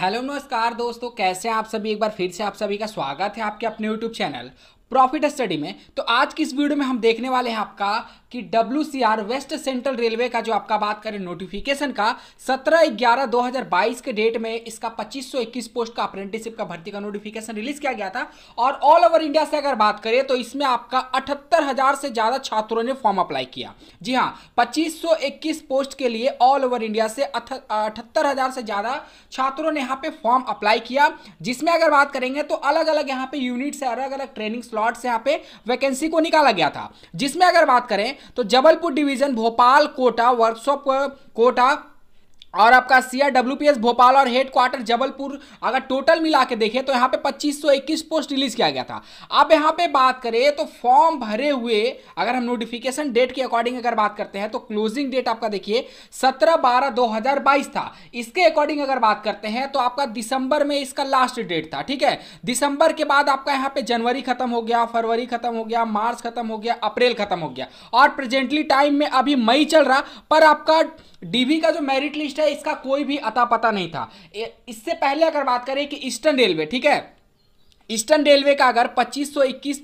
hello नमस्कार दोस्तों कैसे हैं आप सभी एक बार फिर से आप सभी का स्वागत है आपके अपने यूट्यूब चैनल प्रॉफिट स्टडी में तो आज की इस वीडियो में हम देखने वाले हैं आपका कि डब्ल्यू वेस्ट सेंट्रल रेलवे का जो आपका बात करें नोटिफिकेशन का सत्रह ग्यारह दो के डेट में इसका पच्चीस पोस्ट का अप्रेंटिसशिप का भर्ती का नोटिफिकेशन रिलीज किया गया था और ऑल ओवर इंडिया से अगर बात करें तो इसमें आपका अठहत्तर से ज्यादा छात्रों ने फॉर्म अप्लाई किया जी हाँ पच्चीस पोस्ट के लिए ऑल ओवर इंडिया से अठहत्तर से ज्यादा छात्रों ने यहाँ पे फॉर्म अप्लाई किया जिसमें अगर बात करेंगे तो अलग अलग यहाँ पे यूनिट से अलग अलग ट्रेनिंग स्लॉट से यहाँ पे वैकेंसी को निकाला गया था जिसमें अगर बात करें तो जबलपुर डिवीजन भोपाल कोटा वर्कशॉप कोटा और आपका C R W P S Bhopal और हेड क्वार्टर जबलपुर अगर टोटल मिला के देखें तो यहाँ पे 2521 पोस्ट रिलीज किया गया था अब यहाँ पे बात करें तो फॉर्म भरे हुए अगर हम नोटिफिकेशन डेट के अकॉर्डिंग अगर बात करते हैं तो क्लोजिंग डेट आपका देखिए 17 बारह 2022 था इसके अकॉर्डिंग अगर बात करते हैं तो आपका दिसंबर में इसका लास्ट डेट था ठीक है दिसंबर के बाद आपका यहाँ पे जनवरी खत्म हो गया फरवरी खत्म हो गया मार्च खत्म हो गया अप्रैल खत्म हो गया और प्रेजेंटली टाइम में अभी मई चल रहा पर आपका डीवी का जो मेरिट लिस्ट है है इसका कोई भी अता पता नहीं था इससे पहले अगर बात करें कि ईस्टर्न रेलवे ठीक है ईस्टर्न रेलवे का अगर 2521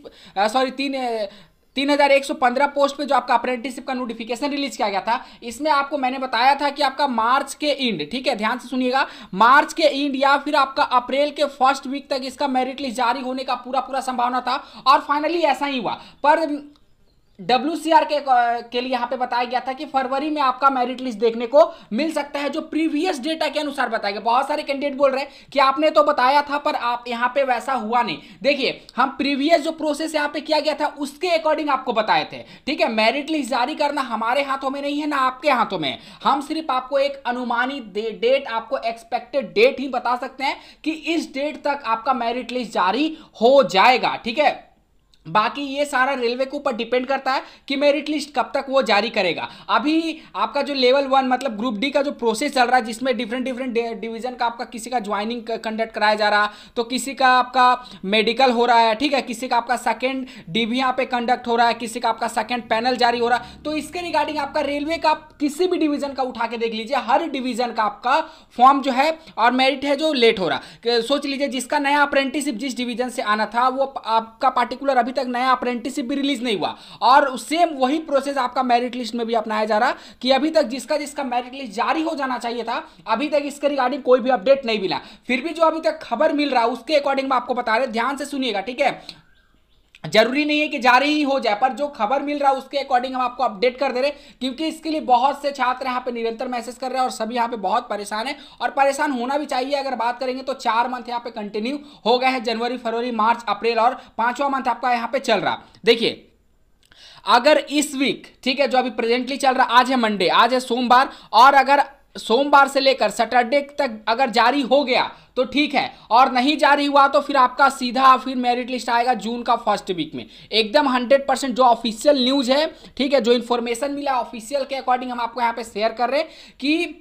सॉरी तीन तीन हज़ार एक सौ पंद्रह पोस्ट पे जो आपका अप्रेंटिसशिप का नोटिफिकेशन रिलीज किया गया था इसमें आपको मैंने बताया था कि आपका मार्च के इंड ठीक है ध्यान से सुनिएगा मार्च के इंड या फिर आपका अप्रैल के फर्स्ट वीक तक इसका मेरिट लिस्ट जारी होने का पूरा पूरा संभावना था और फाइनली ऐसा ही हुआ पर डब्ल्यू के, के लिए यहाँ पे बताया गया था कि फरवरी में आपका मेरिट लिस्ट देखने को मिल सकता है जो प्रीवियस डेटा के अनुसार बताया गया बहुत सारे कैंडिडेट बोल रहे हैं कि आपने तो बताया था पर आप यहाँ पे वैसा हुआ नहीं देखिए हम प्रीवियस जो प्रोसेस यहाँ पे किया गया था उसके अकॉर्डिंग आपको बताए थे ठीक है मेरिट लिस्ट जारी करना हमारे हाथों में नहीं है ना आपके हाथों में हम सिर्फ आपको एक अनुमानित डेट आपको एक्सपेक्टेड डेट ही बता सकते हैं कि इस डेट तक आपका मेरिट लिस्ट जारी हो जाएगा ठीक है बाकी ये सारा रेलवे के ऊपर डिपेंड करता है कि मेरिट लिस्ट कब तक वो जारी करेगा अभी आपका जो लेवल वन मतलब ग्रुप डी का जो प्रोसेस चल रहा है जिसमें डिफरेंट डिफरेंट डिवीजन का आपका किसी का ज्वाइनिंग कंडक्ट कराया जा रहा है तो किसी का आपका मेडिकल हो रहा है ठीक है किसी का आपका सेकेंड डी भी पे कंडक्ट हो रहा है किसी का आपका सेकेंड पैनल जारी हो रहा है तो इसके रिगार्डिंग आपका रेलवे का किसी भी डिवीजन का उठा के देख लीजिए हर डिवीजन का आपका फॉर्म जो है और मेरिट है जो लेट हो रहा सोच लीजिए जिसका नया अप्रेंटिसिप जिस डिवीजन से आना था वो आपका पार्टिकुलर अभी तक नया अप्रेंटिसिप भी रिलीज नहीं हुआ और सेम वही प्रोसेस आपका मेरिट लिस्ट में भी अपनाया जा रहा कि अभी तक जिसका जिसका मेरिट लिस्ट जारी हो जाना चाहिए था अभी तक इसके रिगार्डिंग कोई भी अपडेट नहीं मिला फिर भी जो अभी तक खबर मिल रहा है उसके अकॉर्डिंग में आपको बता रहे ध्यान से सुनिएगा ठीक है जरूरी नहीं है कि जारी ही हो जाए पर जो खबर मिल रहा है उसके अकॉर्डिंग हम आपको अपडेट कर दे रहे क्योंकि इसके लिए बहुत से छात्र यहाँ पे निरंतर मैसेज कर रहे हैं और सभी यहाँ पे बहुत परेशान है और परेशान होना भी चाहिए अगर बात करेंगे तो चार मंथ यहाँ पे कंटिन्यू हो गए हैं जनवरी फरवरी मार्च अप्रैल और पांचवा मंथ आपका यहाँ पे चल रहा देखिए अगर इस वीक ठीक है जो अभी प्रेजेंटली चल रहा आज है मंडे आज है सोमवार और अगर सोमवार से लेकर सैटरडे तक अगर जारी हो गया तो ठीक है और नहीं जारी हुआ तो फिर आपका सीधा फिर मेरिट लिस्ट आएगा जून का फर्स्ट वीक में एकदम 100 परसेंट जो ऑफिशियल न्यूज़ है ठीक है जो इन्फॉर्मेशन मिला ऑफिशियल के अकॉर्डिंग हम आपको यहाँ पे शेयर कर रहे हैं कि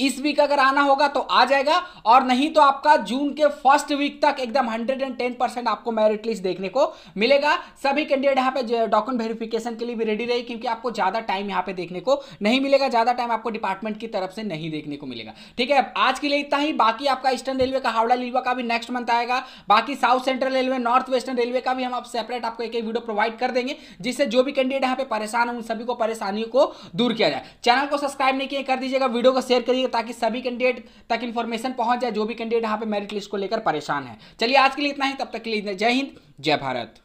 इस वीक अगर आना होगा तो आ जाएगा और नहीं तो आपका जून के फर्स्ट वीक तक एकदम 110 परसेंट आपको मेरिट लिस्ट देखने को मिलेगा सभी कैंडिडेट यहाँ पे डॉक्यूमेंट वेरिफिकेशन के लिए भी रेडी रहे क्योंकि आपको ज़्यादा टाइम यहाँ पे देखने को नहीं मिलेगा ज़्यादा टाइम आपको डिपार्टमेंट की तरफ से नहीं देखने को मिलेगा ठीक है आज के लिए इतना ही बाकी आपका ईस्टर्न रेलवे का हावड़ा लीलवा का भी नेक्स्ट मंथ आएगा बाकी South Central Railway North Western Railway का भी हम आप सेपरेट आपको एक एक वीडियो प्रोवाइड कर देंगे जिससे जो भी कैंडिडेट यहाँ पे परेशान है उन सभी को परेशानियों को दूर किया जाए चैनल को सब्सक्राइब नहीं किया कर दीजिएगा वीडियो को शेयर करिए रही है ताकि सभी कैंडिडेट तक इन्फॉर्मेशन पहुंच जाए जो भी कैंडिडेट यहाँ पे मेरिट लिस्ट को लेकर परेशान है चलिए आज के लिए इतना ही तब तक के लिए जय हिंद जय भारत